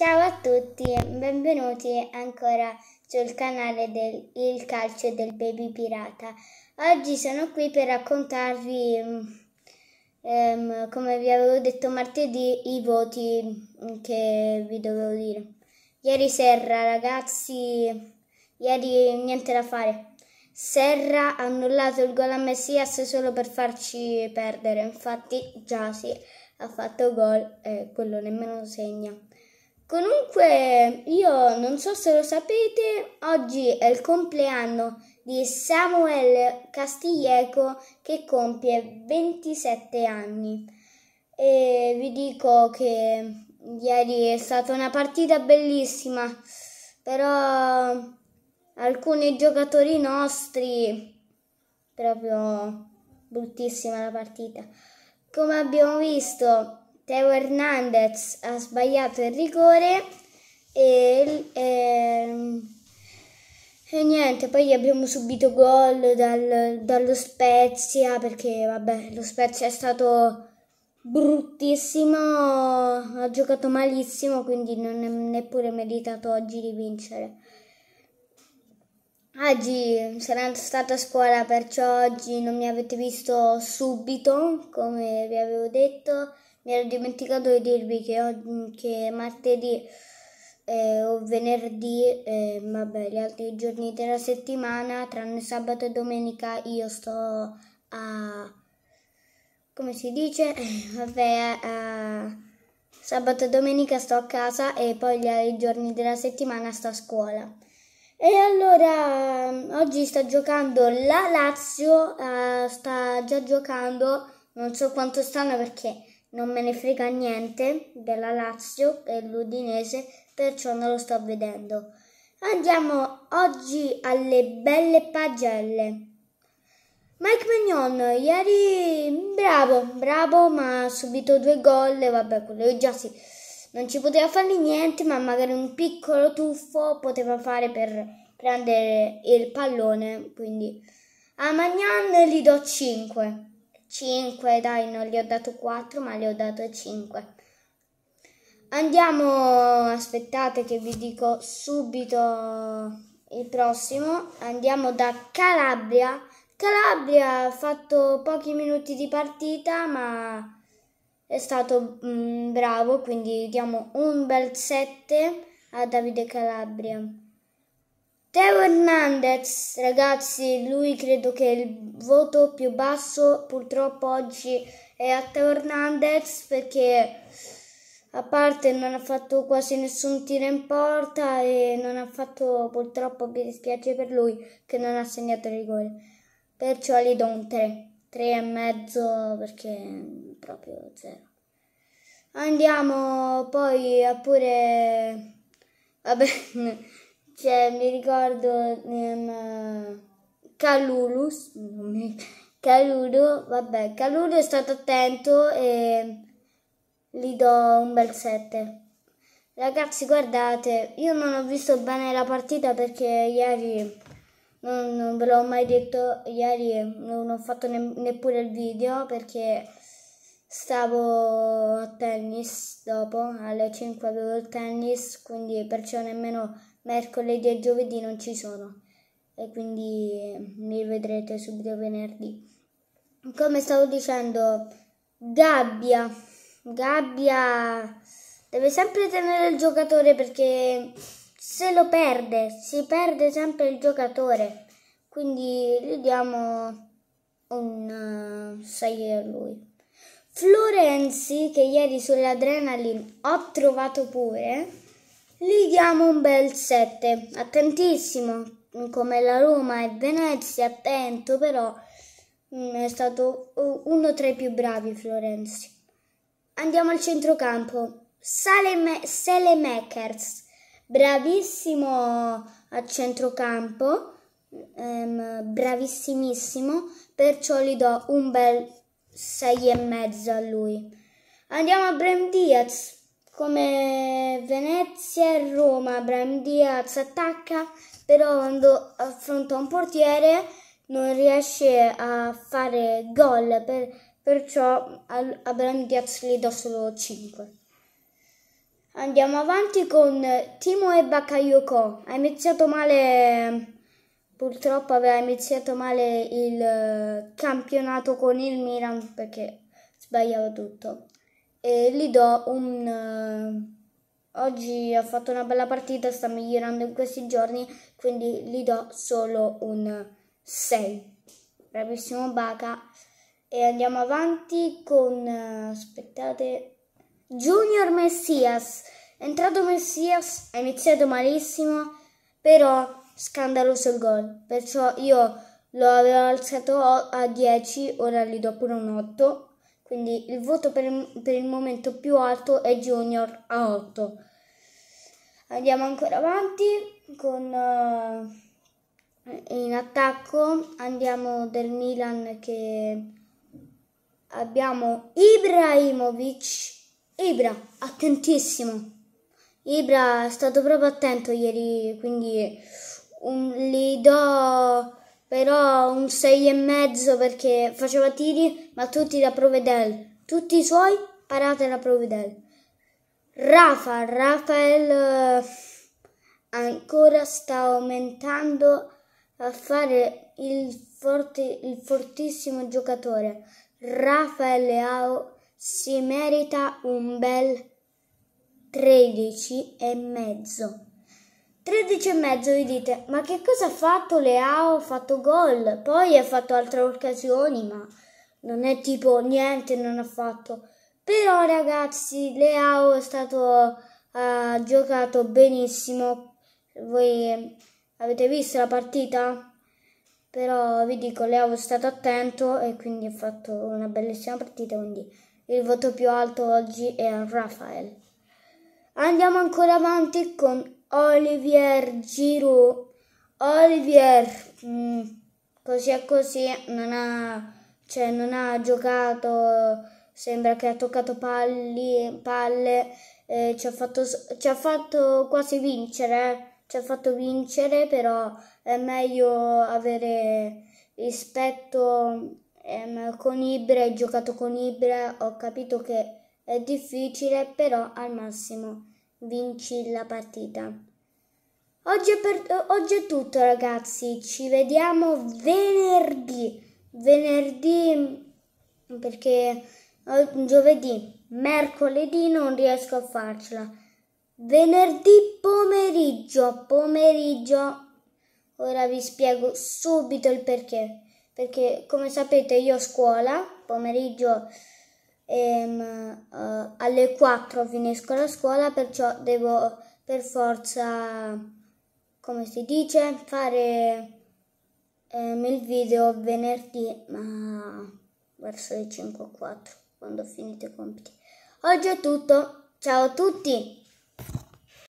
Ciao a tutti, benvenuti ancora sul canale del Il Calcio del Baby Pirata. Oggi sono qui per raccontarvi, um, come vi avevo detto martedì, i voti mm, che vi dovevo dire. Ieri Serra, ragazzi, ieri niente da fare. Serra ha annullato il gol a Messias solo per farci perdere, infatti già sì, ha fatto gol e eh, quello nemmeno segna. Comunque, io non so se lo sapete, oggi è il compleanno di Samuel Castiglieco che compie 27 anni. E vi dico che ieri è stata una partita bellissima, però alcuni giocatori nostri proprio bruttissima la partita. Come abbiamo visto, Teo Hernandez ha sbagliato il rigore e, e, ehm, e niente, poi abbiamo subito gol dal, dallo Spezia perché vabbè, lo Spezia è stato bruttissimo, ha giocato malissimo, quindi non è neppure meritato oggi di vincere. Oggi sarà stata a scuola, perciò oggi non mi avete visto subito, come vi avevo detto. Mi ero dimenticato di dirvi che, che martedì eh, o venerdì, eh, vabbè, gli altri giorni della settimana, tranne sabato e domenica, io sto a... come si dice? vabbè, a... sabato e domenica sto a casa e poi gli altri giorni della settimana sto a scuola. E allora oggi sta giocando la Lazio, eh, sta già giocando, non so quanto stanno perché non me ne frega niente della Lazio e l'Udinese, perciò non lo sto vedendo. Andiamo oggi alle belle pagelle. Mike Magnon, ieri bravo, bravo, ma ha subito due gol, vabbè, quello già sì. Non ci poteva fargli niente, ma magari un piccolo tuffo poteva fare per prendere il pallone, quindi a Magnon gli do 5. 5, dai, non gli ho dato 4, ma gli ho dato 5. Andiamo, aspettate che vi dico subito il prossimo. Andiamo da Calabria. Calabria ha fatto pochi minuti di partita, ma è stato mh, mm, bravo, quindi diamo un bel 7 a Davide Calabria. Teo Hernandez, ragazzi, lui credo che il voto più basso purtroppo oggi è a Teo Hernandez perché a parte non ha fatto quasi nessun tiro in porta e non ha fatto purtroppo, mi dispiace per lui, che non ha segnato il rigore. Perciò gli do un 3, 3 e mezzo perché proprio zero. Andiamo poi a pure... Vabbè... Cioè, mi ricordo um, ehm, Calulus, Caludo, vabbè, Caludo è stato attento e gli do un bel 7. Ragazzi, guardate, io non ho visto bene la partita perché ieri non, non ve l'ho mai detto, ieri non ho fatto ne, neppure il video perché stavo a tennis dopo, alle 5 avevo il tennis, quindi perciò nemmeno mercoledì e giovedì non ci sono e quindi mi vedrete subito venerdì. Come stavo dicendo, gabbia, gabbia deve sempre tenere il giocatore perché se lo perde, si perde sempre il giocatore. Quindi gli diamo un 6 uh, eh, a lui. Florenzi, che ieri sull'adrenaline ho trovato pure, gli diamo un bel 7. Attentissimo, come la Roma e Venezia, attento però, mm, è stato uno tra i più bravi Florenzi. Andiamo al centrocampo. Saleme, Selemakers, bravissimo a centrocampo, ehm, bravissimissimo, perciò gli do un bel 6,5 a lui. Andiamo a Brem Diaz, come Venezia e Roma, Brahim Diaz attacca, però quando affronta un portiere non riesce a fare gol, per, perciò a Brahim Diaz gli do solo 5. Andiamo avanti con Timo e Bakayoko. Ha iniziato male, purtroppo aveva iniziato male il campionato con il Milan perché sbagliava tutto e gli do un... Uh, oggi ha fatto una bella partita, sta migliorando in questi giorni, quindi gli do solo un 6. Bravissimo Baka. E andiamo avanti con... Uh, aspettate... Junior Messias. È entrato Messias, ha iniziato malissimo, però scandaloso il gol. Perciò io lo avevo alzato a 10, ora gli do pure un 8 quindi il voto per il, per il momento più alto è Junior a 8. Andiamo ancora avanti con uh, in attacco andiamo del Milan che abbiamo Ibrahimovic. Ibra, attentissimo. Ibra è stato proprio attento ieri, quindi un, gli do però un e mezzo perché faceva tiri, ma tutti da Provedel. Tutti i suoi parate da Provedel. Rafa, Rafael eh, ancora sta aumentando a fare il, forti, il fortissimo giocatore. Rafael Leao si merita un bel 13 e mezzo. 13 e mezzo vi dite, ma che cosa ha fatto Leao? Ha fatto gol, poi ha fatto altre occasioni, ma non è tipo niente, non ha fatto. Però ragazzi, Leao è stato, ha giocato benissimo. Voi ehm, avete visto la partita? Però vi dico, Leao è stato attento e quindi ha fatto una bellissima partita, quindi il voto più alto oggi è a Rafael. Andiamo ancora avanti con Olivier Giroud. Olivier, mm, così e così, non ha, cioè, non ha giocato, sembra che ha toccato palli, palle, eh, ci, ha fatto, ci ha fatto quasi vincere, eh. ci ha fatto vincere, però è meglio avere rispetto ehm, con Ibra, ho giocato con Ibra, ho capito che è difficile, però al massimo vinci la partita. Oggi è, per, oggi è tutto ragazzi, ci vediamo venerdì, venerdì perché giovedì, mercoledì non riesco a farcela, venerdì pomeriggio, pomeriggio, ora vi spiego subito il perché, perché come sapete io a scuola, pomeriggio ehm, eh, alle 4 finisco la scuola, perciò devo per forza, come si dice, fare ehm, il video venerdì, ma verso le 5 o 4, quando ho finito i compiti. Oggi è tutto, ciao a tutti!